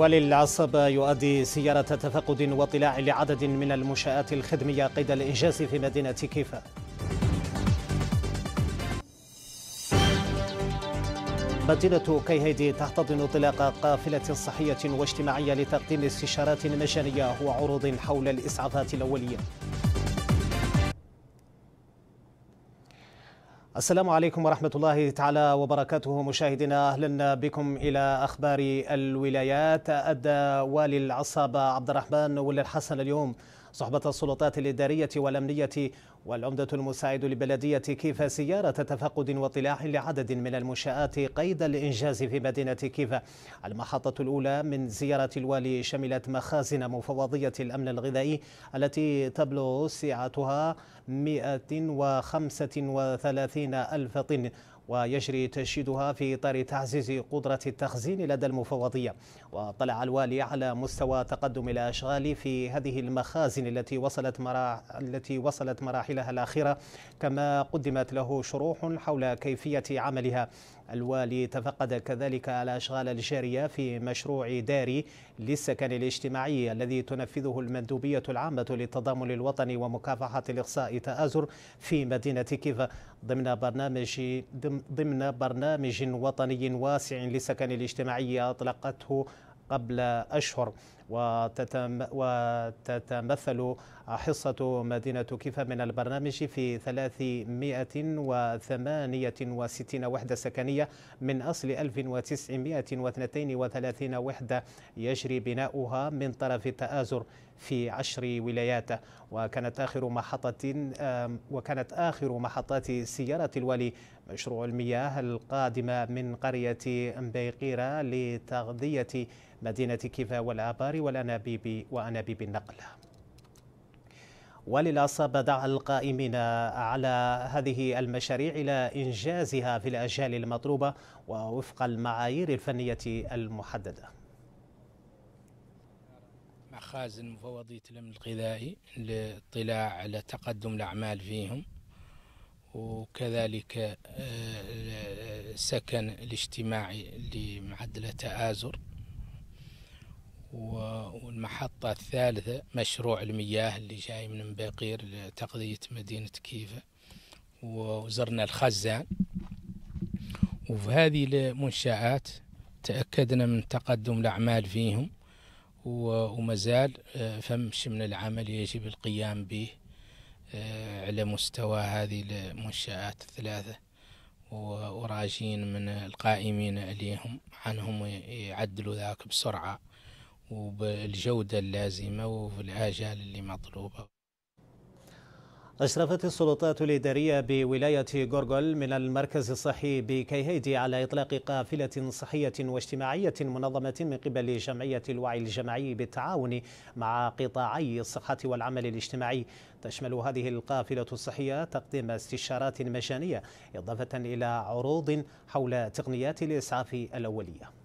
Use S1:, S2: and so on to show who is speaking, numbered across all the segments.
S1: وللعصب يؤدي سيارة تفقد واطلاع لعدد من المنشآت الخدمية قيد الإنجاز في مدينة كيفا مدينة كيهيدي تحتضن انطلاق قافلة صحية واجتماعية لتقديم استشارات مجانية وعروض حول الإسعافات الأولية السلام عليكم ورحمة الله تعالى وبركاته مشاهدينا أهلا بكم إلى أخبار الولايات أدى والي العصابة عبد الرحمن ولي الحسن اليوم صحبة السلطات الإدارية والأمنية والعمدة المساعد لبلدية كيفا سيارة تفقد وطلاع لعدد من المنشآت قيد الإنجاز في مدينة كيفا المحطة الأولى من زيارة الوالي شملت مخازن مفوضية الأمن الغذائي التي تبلغ سعتها 135 ألف طن ويجري تشييدها في إطار تعزيز قدرة التخزين لدى المفوضية وطلع الوالي على مستوى تقدم الأشغال في هذه المخازن التي وصلت مراح... التي وصلت مراحلها الأخيرة كما قدمت له شروح حول كيفية عملها الوالي تفقد كذلك الأشغال الجارية في مشروع داري للسكن الاجتماعي الذي تنفذه المندوبية العامة للتضامن الوطني ومكافحة الإقصاء تآزر في مدينة كيفا ضمن برنامج ضمن برنامج وطني واسع للسكن الاجتماعي أطلقته قبل أشهر وتتمثل حصة مدينة كيفا من البرنامج في 368 وحدة سكنية من أصل 1932 وحدة يجري بناؤها من طرف التآزر في عشر ولاياته وكانت آخر محطة وكانت آخر محطات سيارة الوالي مشروع المياه القادمة من قرية مبيقيرة لتغذية مدينة كيفا والآبار والأنابيب وأنابيب النقل وللأصابة دعا القائمين على هذه المشاريع إلى إنجازها في الأجيال المطلوبة ووفق المعايير الفنية المحددة
S2: مخازن مفوضية الأمن
S1: الغذائي للاطلاع على تقدم الأعمال فيهم
S2: وكذلك السكن آه، الاجتماعي اللي معدلة آزر والمحطة الثالثة مشروع المياه اللي جاي من مباقير لتغذية مدينة كيفة وزرنا الخزان وفي هذه المنشآت تأكدنا من تقدم الأعمال فيهم ومازال آه، فمش من العمل يجب القيام به آه، على مستوى هذه المنشآت الثلاثة وراجين من القائمين عليهم عنهم يعدلوا ذاك بسرعة وبالجودة اللازمة وفي الآجال اللي مطلوبة
S1: أشرفت السلطات الإدارية بولاية جورجل من المركز الصحي بكيهيدي على إطلاق قافلة صحية واجتماعية منظمة من قبل جمعية الوعي الجماعي بالتعاون مع قطاعي الصحة والعمل الاجتماعي تشمل هذه القافلة الصحية تقديم استشارات مجانية إضافة إلى عروض حول تقنيات الإسعاف الأولية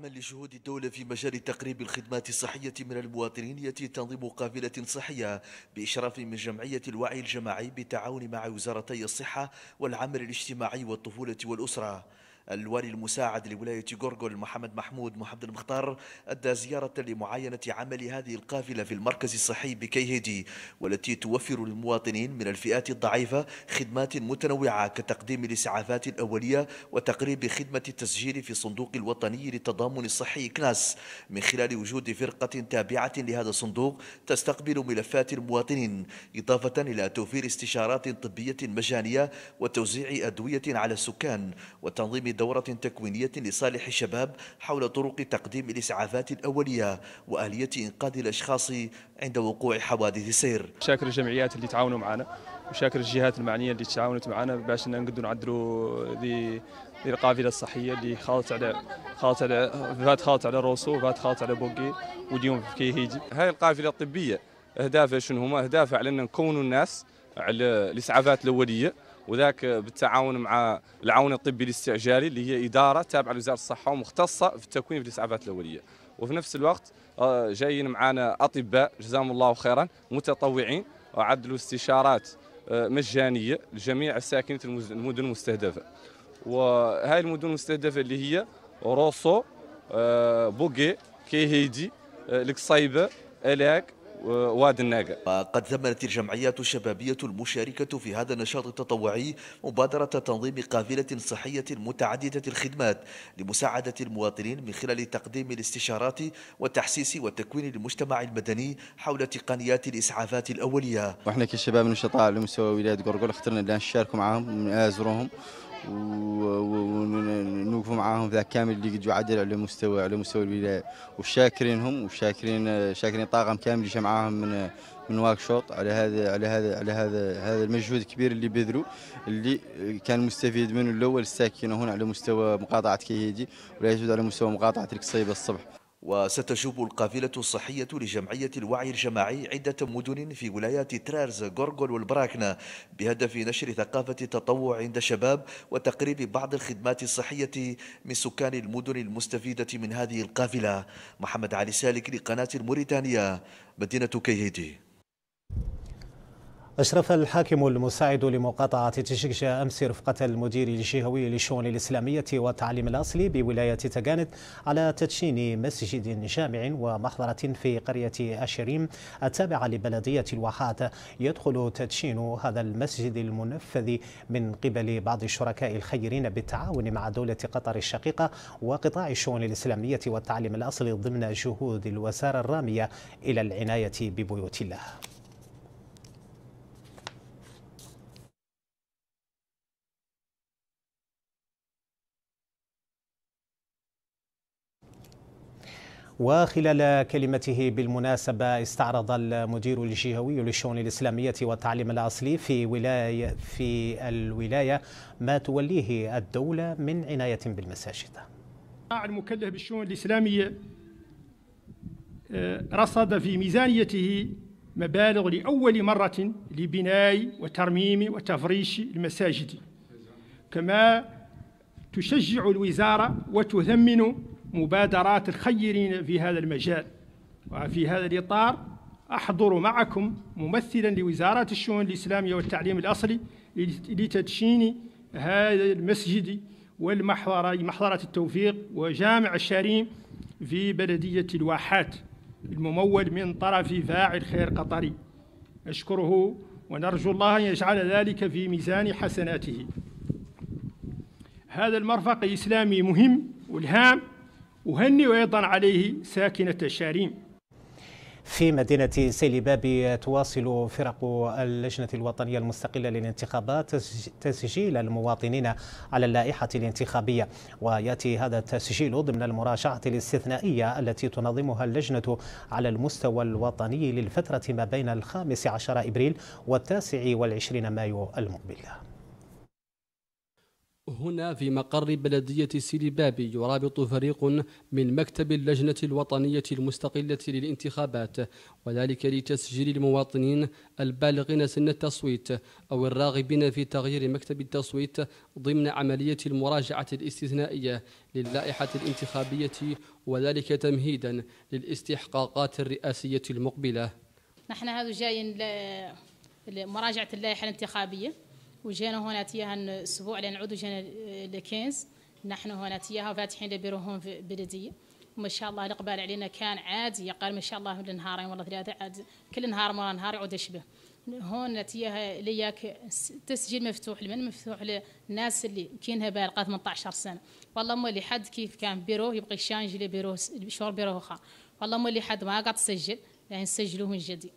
S3: تعمل لجهود الدولة في مجال تقريب الخدمات الصحية من المواطنين يأتي تنظيم قافلة صحية بإشراف من جمعية الوعي الجماعي بالتعاون مع وزارتي الصحة والعمل الاجتماعي والطفولة والأسرة الوالي المساعد لولاية غورغول محمد محمود محمد المختار أدى زيارة لمعاينة عمل هذه القافلة في المركز الصحي بكيهدي والتي توفر للمواطنين من الفئات الضعيفة خدمات متنوعة كتقديم الإسعافات الأولية وتقريب خدمة التسجيل في الصندوق الوطني للتضامن الصحي كناس من خلال وجود فرقة تابعة لهذا الصندوق تستقبل ملفات المواطنين إضافة إلى توفير استشارات طبية مجانية وتوزيع أدوية على السكان وتنظيم دورة تكوينية لصالح الشباب حول طرق تقديم الإسعافات الأولية وآلية إنقاذ الأشخاص عند وقوع حوادث سير شاكر الجمعيات اللي تعاونوا معنا وشاكر الجهات المعنية اللي تعاونت معنا باش نقدروا نعدلوا ذي
S4: القافله الصحيه اللي خالت على خالت على فات خالت على روسو فات خالت على بوكي واليوم في هيجي هاي القافله الطبيه اهدافها شنو هما اهدافها على ان نكونوا الناس على الاسعافات الاوليه وذاك بالتعاون مع العون الطبي الاستعجالي اللي هي اداره تابعه لوزاره الصحه ومختصه في التكوين في الاسعافات الاوليه وفي نفس الوقت آه، جايين معنا اطباء جزاهم الله خيرا متطوعين وعدلوا استشارات آه، مجانيه لجميع ساكنه المدن المستهدفه وهذه
S3: المدن المستهدفه اللي هي روسو آه، بوغي كيهيدي القصيبه الاك وادي الناقة قد ثمنت الجمعيات الشبابية المشاركة في هذا النشاط التطوعي مبادرة تنظيم قافلة صحية متعددة الخدمات لمساعدة المواطنين من خلال تقديم الاستشارات والتحسيس والتكوين للمجتمع المدني حول تقنيات الإسعافات الأولية
S4: وإحنا كشباب نشطاء على مستوى ولاية قرقل اخترنا أن نشارك معهم ونزورهم ونوقفوا معاهم ذاك كامل اللي قدوا عدل على مستوى على مستوى الولايه وشاكرينهم وشاكرين شاكرين طاقم كامل اللي جا معاهم من من واكشوط على هذا على هذا على هذا هذا المجهود الكبير اللي بذلوا اللي كان مستفيد منه الاول الساكنه هنا على
S3: مستوى مقاطعه كيهيدي ولا يزود على مستوى مقاطعه القصيبه الصبح وستجوب القافلة الصحية لجمعية الوعي الجماعي عدة مدن في ولايات ترارز غورغول والبراكنا بهدف نشر ثقافة التطوع عند الشباب وتقريب بعض الخدمات الصحية من سكان المدن المستفيدة من هذه القافلة محمد علي سالك لقناة الموريتانية مدينة كيهيتي
S1: أشرف الحاكم المساعد لمقاطعة تشكشة أمس رفقة المدير الجهوي للشؤون الإسلامية والتعليم الأصلي بولاية تاجانت على تدشين مسجد جامع ومحضرة في قرية أشريم التابعة لبلدية الواحات يدخل تدشين هذا المسجد المنفذ من قبل بعض الشركاء الخيرين بالتعاون مع دولة قطر الشقيقة وقطاع الشؤون الإسلامية والتعليم الأصلي ضمن جهود الوسارة الرامية إلى العناية ببيوت الله وخلال كلمته بالمناسبة استعرض المدير الجهوي للشؤون الإسلامية والتعليم الأصلي في ولاية في الولاية ما توليه الدولة من عناية بالمساجد.
S5: المكلف بالشؤون الإسلامية آه، رصد في ميزانيته مبالغ لأول مرة لبناء وترميم وتفريش المساجد كما تشجع الوزارة وتثمن مبادرات الخيرين في هذا المجال وفي هذا الإطار أحضر معكم ممثلا لوزارة الشؤون الإسلامية والتعليم الأصلي لتدشين هذا المسجد والمحضرة محضرة التوفيق وجامع الشريم في بلدية الواحات الممول من طرف فاعل خير قطري أشكره ونرجو الله أن يجعل ذلك في ميزان حسناته هذا المرفق الإسلامي مهم والهام أهنئ أيضا عليه ساكنة شاريم
S1: في مدينة سيليباب تواصل فرق اللجنة الوطنية المستقلة للانتخابات تسجيل المواطنين على اللائحة الانتخابية ويأتي هذا التسجيل ضمن المراجعة الاستثنائية التي تنظمها اللجنة على المستوى الوطني للفترة ما بين الخامس عشر إبريل والتاسع والعشرين مايو المقبل
S4: هنا في مقر بلدية سيدي بابي يرابط فريق من مكتب اللجنة الوطنية المستقلة للانتخابات وذلك لتسجيل المواطنين البالغين سن التصويت أو الراغبين في تغيير مكتب التصويت ضمن عملية المراجعة الاستثنائية للائحة الانتخابية وذلك تمهيدا للاستحقاقات الرئاسية المقبلة
S6: نحن هذا جايين لمراجعة اللائحة الانتخابية وجينا هنا تياها اسبوع لنعود وجينا آه، لكينز نحن هنا تياها وفاتحين بيرو هون في بلديه وما شاء الله الاقبال علينا كان عادي قال ما شاء الله النهارين والله ثلاثه عاد كل نهار مرة نهار يعود يشبه هون تياها لياك تسجيل مفتوح لمن مفتوح للناس اللي كينها بالغه 18 سنه والله ما اللي حد كيف كان بيرو يبقى يشانج لبيرو شور بيرو اخر والله ما اللي حد ما قاعد تسجل يعني نسجلوه من جديد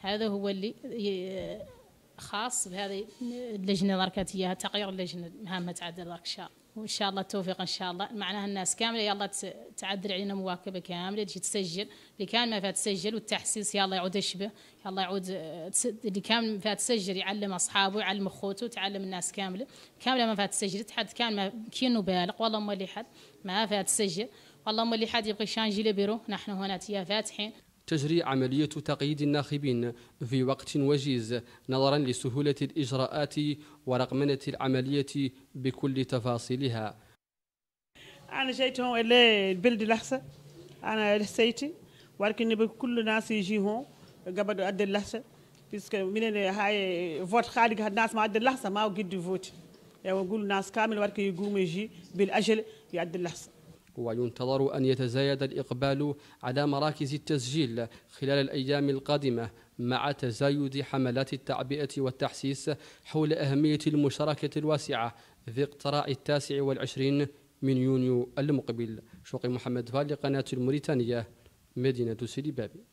S6: هذا هو اللي خاص بهذه اللجنه الاركاتيه تغيير اللجنه مهمه تعدل الله وان شاء الله التوفيق ان شاء الله معناها الناس كامله يلا تعدل علينا مواكبه كامله تجي تسجل اللي كان ما فات تسجل والتحسيس يلا يعود اشبه يلا يعود آه، اللي كان ما فات تسجل يعلم اصحابه يعلم اخوته تعلم الناس كامله كامله ما فات تسجل حد كان ما كينو بالغ والله ما اللي حد ما فات تسجل والله ما اللي حد يبغى يشانجي لبيرو نحن هنا تيا فاتحين
S4: تجري عملية تقييد الناخبين في وقت وجيز نظرا لسهولة الإجراءات ورقمنة العملية بكل تفاصيلها
S7: أنا جيت هون إلى البلد الأحسن أنا لسيتي ولكن كل الناس يجي هون قبل أدى الأحسن بيسك من هاي فوت خارج الناس ما أدى الأحسن ما أقدر فوت يعني الناس كامل ولكن يقوم يجي بالأجل يأدي الأحسن
S4: وينتظر أن يتزايد الإقبال على مراكز التسجيل خلال الأيام القادمة مع تزايد حملات التعبئة والتحسيس حول أهمية المشاركة الواسعة في اقتراع التاسع والعشرين من يونيو المقبل شوقي محمد فالي لقناة الموريتانية مدينة سيدي
S1: بابي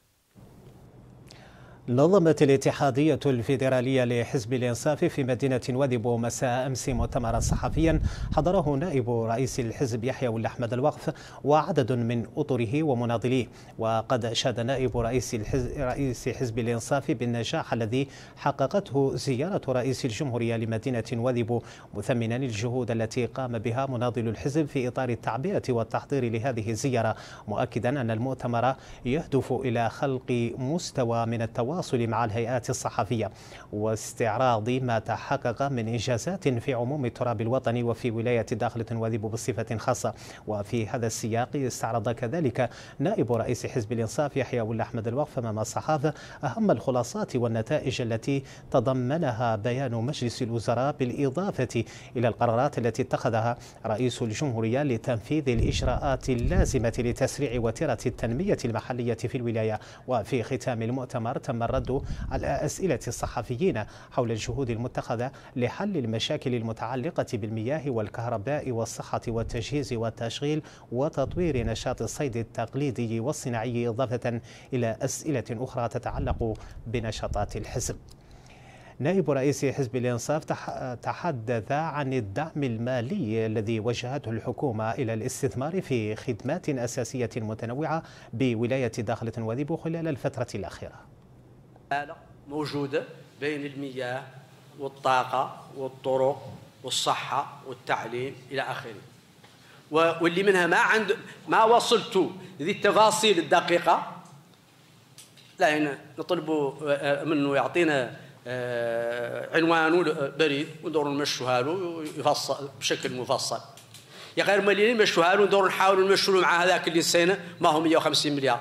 S1: نظمت الاتحادية الفيدرالية لحزب الإنصاف في مدينة وذبو مساء أمس مؤتمرا صحفيا حضره نائب رئيس الحزب يحيى ول أحمد الوقف وعدد من أطره ومناضليه وقد أشاد نائب رئيس الحزب رئيس حزب الإنصاف بالنجاح الذي حققته زيارة رئيس الجمهورية لمدينة وذبو مثمنا الجهود التي قام بها مناضل الحزب في إطار التعبئة والتحضير لهذه الزيارة مؤكدا أن المؤتمر يهدف إلى خلق مستوى من التواصل التواصل مع الهيئات الصحفية واستعراض ما تحقق من إنجازات في عموم التراب الوطني وفي ولاية داخلة وذيب بصفة خاصة وفي هذا السياق استعرض كذلك نائب رئيس حزب الإنصاف يحيى ولا أحمد الوقف أمام الصحافة أهم الخلاصات والنتائج التي تضمنها بيان مجلس الوزراء بالإضافة إلى القرارات التي اتخذها رئيس الجمهورية لتنفيذ الإجراءات اللازمة لتسريع وتيرة التنمية المحلية في الولاية وفي ختام المؤتمر تم الرد على أسئلة الصحفيين حول الجهود المتخذة لحل المشاكل المتعلقة بالمياه والكهرباء والصحة والتجهيز والتشغيل وتطوير نشاط الصيد التقليدي والصناعي إضافة إلى أسئلة أخرى تتعلق بنشاطات الحزب نائب رئيس حزب الإنصاف تحدث عن الدعم المالي الذي وجهته الحكومة إلى الاستثمار في خدمات أساسية متنوعة بولاية داخلة وذيبو خلال الفترة الأخيرة
S4: حالة موجودة بين المياه والطاقة والطرق والصحة والتعليم إلى آخره واللي منها ما عند ما وصلت ذي التفاصيل الدقيقة لا يعني نطلب آه، آه، منه يعطينا آه، عنوانه بريد ودور نمشوا هالو يفصل بشكل مفصل يا غير مليانين نمشوا هالو ندور نحاولوا نمشوا مع هذاك اللي نسينا ما هو 150 مليار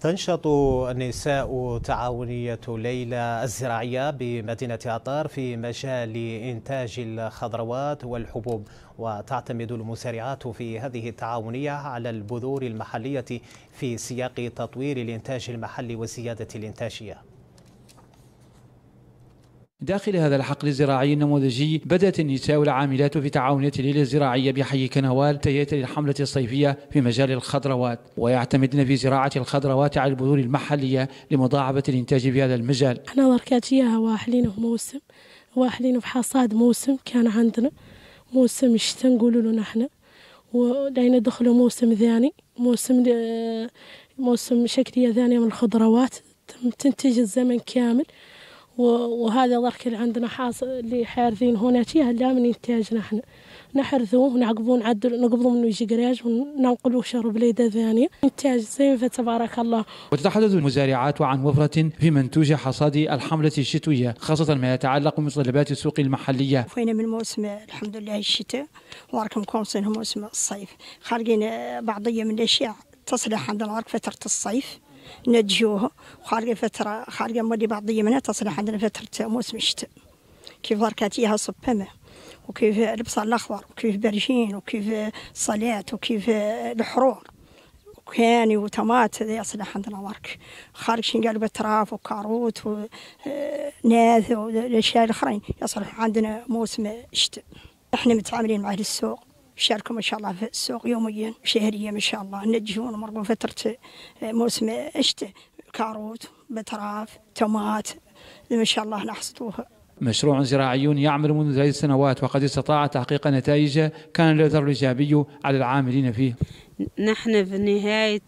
S1: تنشط النساء تعاونية ليلى الزراعية بمدينة عطار في مجال إنتاج الخضروات والحبوب وتعتمد المسارعات في هذه التعاونية على البذور المحلية في سياق تطوير الإنتاج المحلي وزيادة الإنتاجية
S8: داخل هذا الحقل الزراعي النموذجي بدأت النساء العاملات في تعاونات الليلة الزراعية بحي كنوال تهيئة للحملة الصيفية في مجال الخضروات ويعتمدن في زراعة الخضروات على البذور المحلية لمضاعفة الإنتاج في هذا المجال
S6: احنا واحلين في موسم واحلين في حصاد موسم كان عندنا موسم الشتاء نقولوا له نحن ولين دخلوا موسم ثاني موسم موسم شكلية ثانية من الخضروات تنتج الزمن كامل وهذا اللي عندنا حاصل اللي حارثين هنا تي لا من انتاج نحن نحرثوه ونعقبوه نعدل نقبضوا من ويجي قراج وننقلوه شهر بليدة ثانية إنتاج زين فتبارك الله
S8: وتتحدث المزارعات عن وفرة في منتوج حصاد الحملة الشتوية خاصة ما يتعلق بمتطلبات السوق المحلية
S7: فينا من موسم الحمد لله الشتاء واركم كونسين موسم الصيف خارجين بعضية من الأشياء تصلح عند العرق فترة الصيف نجوه خارج فترة خارجة مودي بعضية منها تصلح عندنا فترة موسم الشتاء كيف ركاتيها صبمة وكيف البصل الأخضر وكيف برجين وكيف صلاة وكيف الحرور وكاني وطماط يصلح عندنا ورك خارج شنقال بتراف وكاروت وناث آه، والأشياء آه، الأخرين يصلح عندنا موسم الشتاء احنا متعاملين مع السوق شاركوا ما شاء الله في السوق يوميا شهريا ما شاء الله نجون مرضوا فترة آه، موسم الشتاء كاروت بتراف تومات ما شاء الله نحصدوها
S8: مشروع زراعي يعمل منذ ثلاث سنوات وقد استطاع تحقيق نتائج كان له اثر ايجابي على العاملين فيه.
S7: نحن في نهايه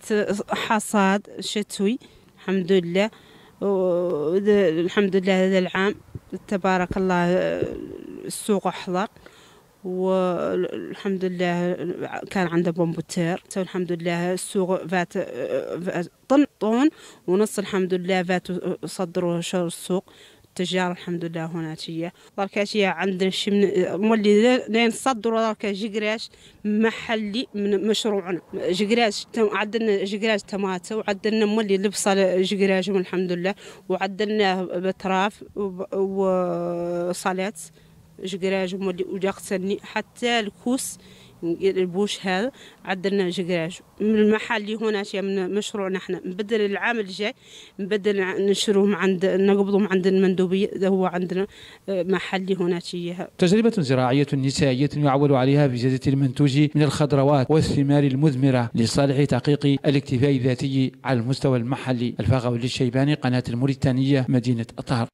S7: حصاد شتوي الحمد لله الحمد لله هذا العام تبارك الله آه، السوق احضر والحمد لله كان عنده بومبوتير الحمد لله السوق فات, طن طن ونص الحمد لله فات صدروا شر السوق التجار الحمد لله هنا تيا دركا عندنا شي من مولي لين صدروا دركا جكراش محلي من مشروعنا جكراش عندنا جكراش تماتة وعدلنا مولي البصل جقراجهم الحمد لله وعدلناه بتراف وصالات جكراج هما اللي حتى الكوس البوش هذا عدلنا جكراج من المحل اللي هنا من مشروعنا احنا نبدل العام الجاي نبدل نشروهم عند نقبضهم عند المندوبيه هو عندنا آه، محل اللي هنا
S8: تجربه زراعيه نسائيه يعول عليها بزياده المنتوج من الخضروات والثمار المثمره لصالح تحقيق الاكتفاء الذاتي على المستوى المحلي الفاغ للشيباني قناه الموريتانيه مدينه اطهر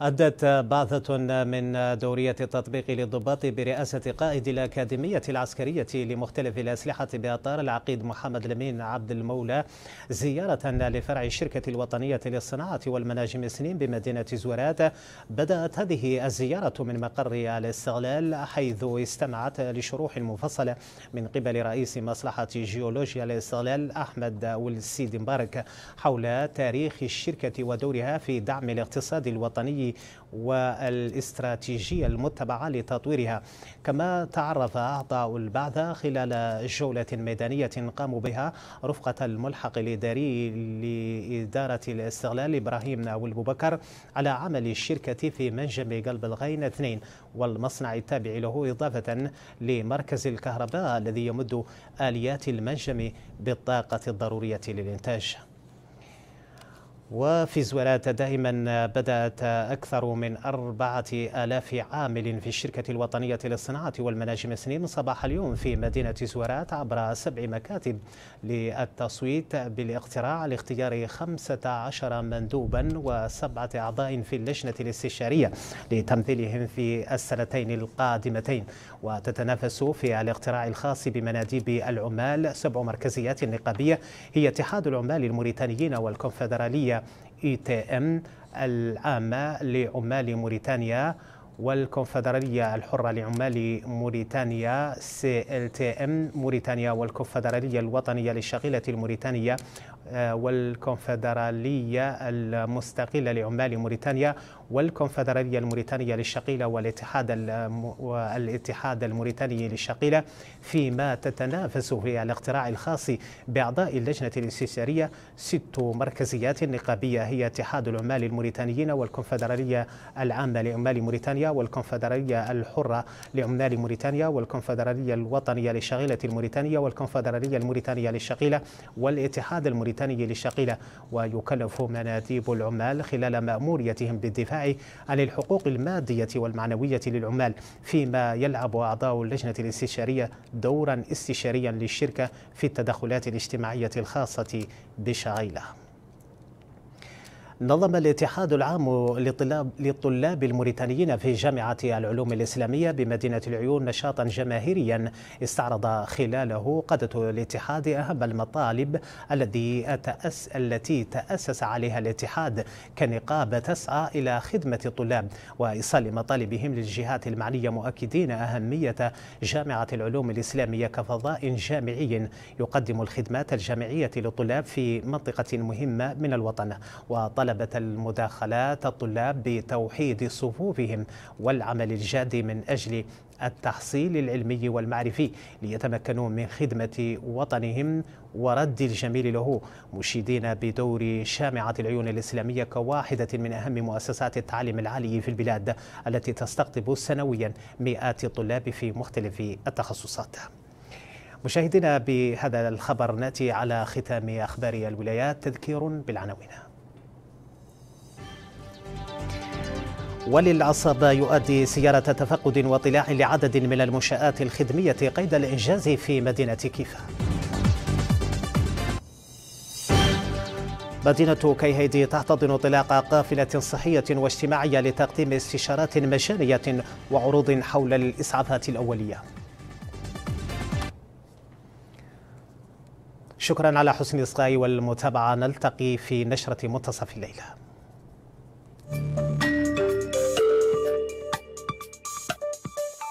S1: أدت بعثة من دورية التطبيق للضباط برئاسة قائد الأكاديمية العسكرية لمختلف الأسلحة بأطار العقيد محمد لمين عبد المولى زيارة لفرع الشركة الوطنية للصناعة والمناجم السنين بمدينة زورات بدأت هذه الزيارة من مقر الاستغلال حيث استمعت لشروح مفصلة من قبل رئيس مصلحة جيولوجيا الاستغلال أحمد والسيد مبارك حول تاريخ الشركة ودورها في دعم الاقتصاد الوطني والاستراتيجية المتبعة لتطويرها كما تعرف أعضاء البعثة خلال جولة ميدانية قاموا بها رفقة الملحق الإداري لإدارة الاستغلال إبراهيم أبو بكر على عمل الشركة في منجم قلب الغين 2 والمصنع التابع له إضافة لمركز الكهرباء الذي يمد آليات المنجم بالطاقة الضرورية للإنتاج وفي زوالات دائما بدأت أكثر من أربعة آلاف عامل في الشركة الوطنية للصناعة والمناجم السنين صباح اليوم في مدينة زوارات عبر سبع مكاتب للتصويت بالاقتراع لاختيار 15 مندوبا وسبعة أعضاء في اللجنة الاستشارية لتمثيلهم في السنتين القادمتين وتتنافس في الاقتراع الخاص بمناديب العمال سبع مركزيات نقابية هي اتحاد العمال الموريتانيين والكونفدرالية اي تي ام العامة لعمال موريتانيا والكونفدرالية الحرة لعمال موريتانيا سي ال تي ام موريتانيا والكونفدرالية الوطنية للشغيله الموريتانية آه، والكونفدرالية المستقلة لعمال موريتانيا والكونفدرالية الموريتانية للشقيلة والاتحاد الاتحاد الموريتاني للشقيلة فيما تتنافس في الاقتراع الخاص بأعضاء اللجنة الاستشارية ست مركزيات نقابية هي اتحاد العمال الموريتانيين والكونفدرالية العامة لعمال موريتانيا والكونفدرالية الحرة لعمال موريتانيا والكونفدرالية الوطنية للشقيلة الموريتانية والكونفدرالية الموريتانية للشقيلة والاتحاد الموريتاني البريطاني للشقيلة ويكلف مناديب العمال خلال مأموريتهم بالدفاع عن الحقوق المادية والمعنوية للعمال فيما يلعب أعضاء اللجنة الاستشارية دورا استشاريا للشركة في التدخلات الاجتماعية الخاصة بشعيلة نظم الاتحاد العام للطلاب للطلاب الموريتانيين في جامعة العلوم الإسلامية بمدينة العيون نشاطا جماهيريا استعرض خلاله قادة الاتحاد أهم المطالب الذي تأس التي تأسس عليها الاتحاد كنقابة تسعى إلى خدمة الطلاب وإيصال مطالبهم للجهات المعنية مؤكدين أهمية جامعة العلوم الإسلامية كفضاء جامعي يقدم الخدمات الجامعية للطلاب في منطقة مهمة من الوطن وطلب طلبة المداخلات الطلاب بتوحيد صفوفهم والعمل الجاد من أجل التحصيل العلمي والمعرفي ليتمكنوا من خدمة وطنهم ورد الجميل له مشيدين بدور شامعة العيون الإسلامية كواحدة من أهم مؤسسات التعليم العالي في البلاد التي تستقطب سنويا مئات الطلاب في مختلف التخصصات مشاهدينا بهذا الخبر ناتي على ختام أخبار الولايات تذكير بالعناوين وللعصب يؤدي سيارة تفقد واطلاع لعدد من المنشآت الخدمية قيد الإنجاز في مدينة كيفا مدينة كيهيدي تحتضن طلاق قافلة صحية واجتماعية لتقديم استشارات مجانية وعروض حول الإسعافات الأولية شكرا على حسن الإصغاء والمتابعة نلتقي في نشرة منتصف الليلة